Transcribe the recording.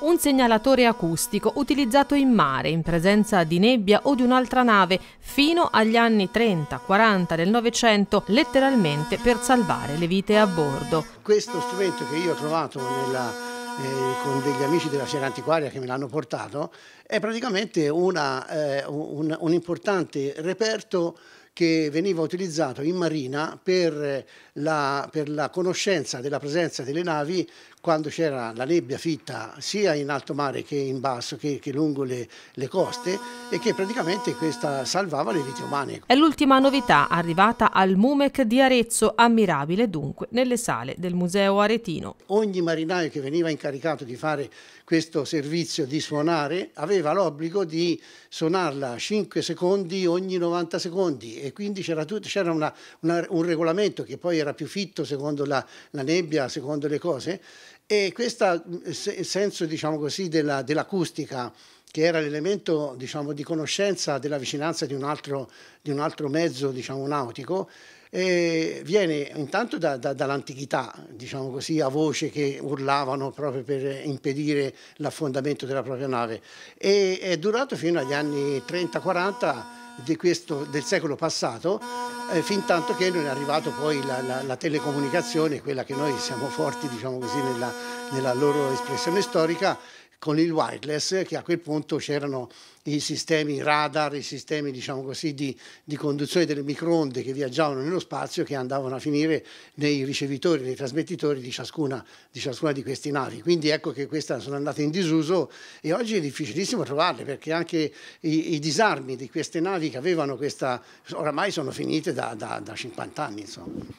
un segnalatore acustico utilizzato in mare in presenza di nebbia o di un'altra nave fino agli anni 30-40 del Novecento, letteralmente per salvare le vite a bordo. Questo strumento che io ho trovato nella, eh, con degli amici della Sierra Antiquaria che me l'hanno portato è praticamente una, eh, un, un importante reperto che veniva utilizzato in marina per eh, la, per la conoscenza della presenza delle navi quando c'era la nebbia fitta sia in alto mare che in basso, che, che lungo le, le, coste e che praticamente questa salvava le vite umane. È l'ultima novità arrivata al Mumec di Arezzo, ammirabile dunque nelle sale del Museo Aretino. Ogni marinaio che veniva incaricato di fare questo servizio di suonare aveva l'obbligo di suonarla 5 secondi ogni 90 secondi e quindi c'era, tutto, c'era una, una, un regolamento che poi era più fitto secondo la, la nebbia, secondo le cose, e questo mm, senso diciamo così, della, dell'acustica che era l'elemento diciamo, di conoscenza della vicinanza di un altro, di un altro mezzo diciamo, nautico, e viene intanto da, da, dall'antichità, diciamo così, a voce che urlavano proprio per impedire l'affondamento della propria nave e è durato fino agli anni 30-40 questo, del secolo passato, eh, fin tanto che non è arrivata poi la, la, la, telecomunicazione, quella che noi siamo forti, diciamo così, nella, nella loro espressione storica, con il wireless, che a quel punto c'erano i sistemi radar, i sistemi diciamo così, di, di, conduzione delle microonde che viaggiavano nello spazio che andavano a finire nei ricevitori, nei trasmettitori di ciascuna di, ciascuna di queste navi. Quindi ecco che queste sono andate in disuso e oggi è difficilissimo trovarle perché anche i, i disarmi di queste navi che avevano questa, oramai sono finite da, da, da 50 anni. Insomma.